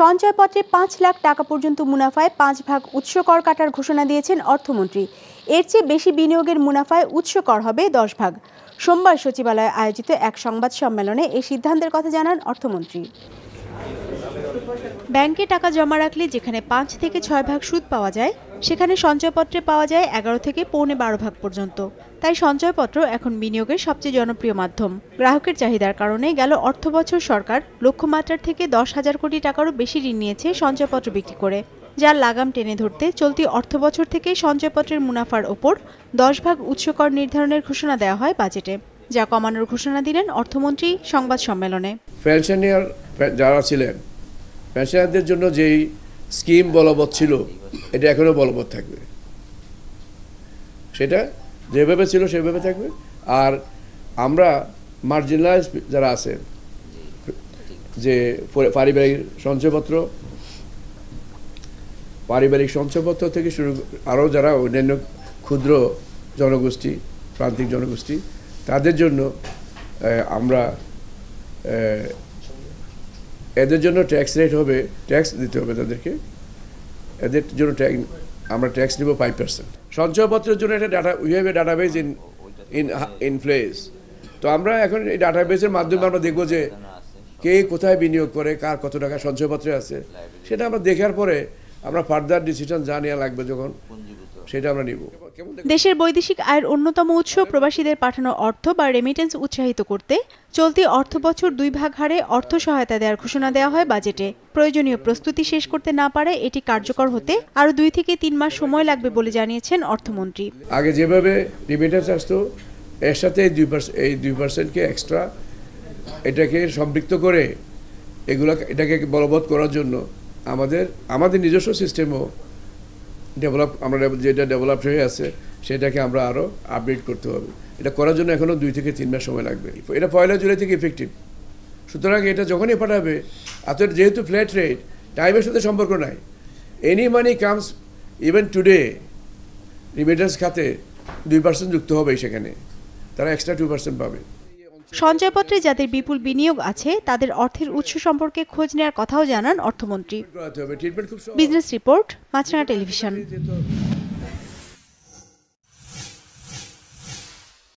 সঞ্চয়পত্রে পাঁচ লাখ টাকা পর্যন্ত মুনাফায় পাঁচ ভাগ উৎস কর কাটার ঘোষণা দিয়েছেন অর্থমন্ত্রী এর চেয়ে বেশি বিনিয়োগের মুনাফায় উৎস কর হবে দশ ভাগ সোমবার সচিবালয়ে আয়োজিত এক সংবাদ সম্মেলনে এই সিদ্ধান্তের কথা জানান অর্থমন্ত্রী ব্যাংকে টাকা জমা রাখলে যেখানে পাঁচ থেকে ছয় ভাগ সুদ পাওয়া যায় সেখানে সঞ্চয়পত্রে পাওয়া যায় এগারো থেকে পৌনে বারো ভাগ পর্যন্ত তাই সঞ্চয়পত্র এখন বিনিয়োগের সবচেয়ে জনপ্রিয় মাধ্যম গ্রাহকের চাহিদার কারণে গেল অর্থ বছর সরকার লক্ষ্যমাত্রার থেকে দশ হাজার কোটি টাকারও বেশি ঋণ নিয়েছে সঞ্চয়পত্র বিক্রি করে যার লাগাম টেনে ধরতে চলতি অর্থ বছর থেকে সঞ্চয়পত্রের মুনাফার ওপর দশ ভাগ উৎসকর নির্ধারণের ঘোষণা দেওয়া হয় বাজেটে যা কমানোর ঘোষণা দিলেন অর্থমন্ত্রী সংবাদ সম্মেলনে যারা ছিলেন পেনশনারদের জন্য যেই স্কিম বলবৎ ছিল এটা এখনও বলবৎ থাকবে সেটা যেভাবে ছিল সেভাবে থাকবে আর আমরা মার্জিনালাইজ যারা আছেন যে পারিবারিক সঞ্চয়পত্র পারিবারিক সঞ্চয়পত্র থেকে শুরু আরও যারা অন্যান্য ক্ষুদ্র জনগোষ্ঠী প্রান্তিক জনগোষ্ঠী তাদের জন্য আমরা এদের জন্য ট্যাক্স রেট হবে ট্যাক্স দিতে হবে তাদেরকে এদের জন্য ট্যাক্স আমরা ট্যাক্স নেব ফাইভ পার্সেন্ট সঞ্চয়পত্রের জন্য একটা data we have a database in in in place তো আমরা এখন এই ডাটাবেজের মাধ্যমে আমরা দেখব যে কে কোথায় বিনিয়োগ করে কার কত টাকা সঞ্চয়পত্রে আছে সেটা আমরা দেখার পরে আমরা ফার্দার ডিসিশন জানিয়ে লাগবে যখন সেটা আমরা নিব দেশের বৈদেশিক আয়ের অন্যতম উৎস প্রবাসীদের পাঠানো অর্থ বা রেমিটেন্স উৎসাহিত করতে চলতি অর্থ বছর দুই ভাগ হারে অর্থ সহায়তা দেওয়ার ঘোষণা দেওয়া হয় বাজেটে প্রয়োজনীয় প্রস্তুতি শেষ করতে না পারে এটি কার্যকর হতে আরো দুই থেকে তিন মাস সময় লাগবে বলে জানিয়েছেন অর্থমন্ত্রী আগে যেভাবে রেমিটেন্স এর সাথে দুই এই দুই পার্সেন্টকে এক্সট্রা এটাকে সম্পৃক্ত করে এগুলা এটাকে বলবৎ করার জন্য আমাদের আমাদের নিজস্ব সিস্টেমও ডেভেলপ আমরা যেটা ডেভেলপ হয়ে আছে সেটাকে আমরা আরও আপডেট করতে হবে এটা করার জন্য এখনও দুই থেকে তিন মাস সময় লাগবে এটা পয়লা জুলাই থেকে ইফেক্টিভ সুতরাং এটা যখনই পাঠাবে আপনার যেহেতু ফ্ল্যাট রেট টাইমের সাথে সম্পর্ক নাই any money comes even today remittance খাতে দুই পার্সেন্ট যুক্ত হবে সেখানে তারা এক্সট্রা টু পার্সেন্ট পাবে সঞ্চয়পত্রে যাদের বিপুল বিনিয়োগ আছে তাদের অর্থের উৎস সম্পর্কে খোঁজ নেওয়ার কথাও জানান অর্থমন্ত্রী uh, business report Maasranga television